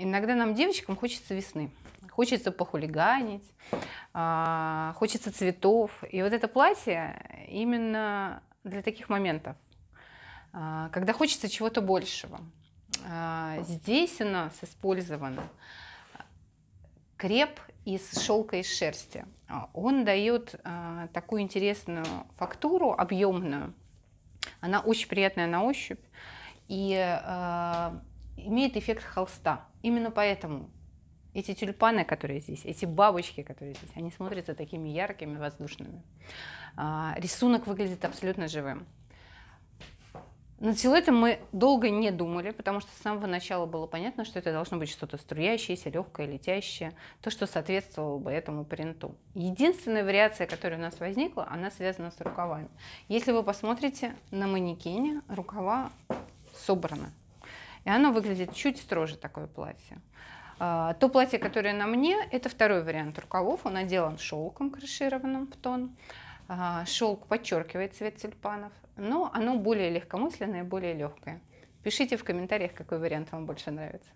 Иногда нам, девочкам, хочется весны. Хочется похулиганить, а, хочется цветов. И вот это платье именно для таких моментов, а, когда хочется чего-то большего. А, здесь у нас использовано креп из шелка и шерсти. Он дает такую интересную фактуру, объемную. Она очень приятная на ощупь. И имеет эффект холста. Именно поэтому эти тюльпаны, которые здесь, эти бабочки, которые здесь, они смотрятся такими яркими, воздушными. А, рисунок выглядит абсолютно живым. Над силуэтом мы долго не думали, потому что с самого начала было понятно, что это должно быть что-то струящееся, легкое, летящее, то, что соответствовало бы этому принту. Единственная вариация, которая у нас возникла, она связана с рукавами. Если вы посмотрите на манекене, рукава собраны. И оно выглядит чуть строже такое платье. А, то платье, которое на мне, это второй вариант рукавов. Он отделан шелком крышированным в тон. А, шелк подчеркивает цвет тюльпанов, но оно более легкомысленное, более легкое. Пишите в комментариях, какой вариант вам больше нравится.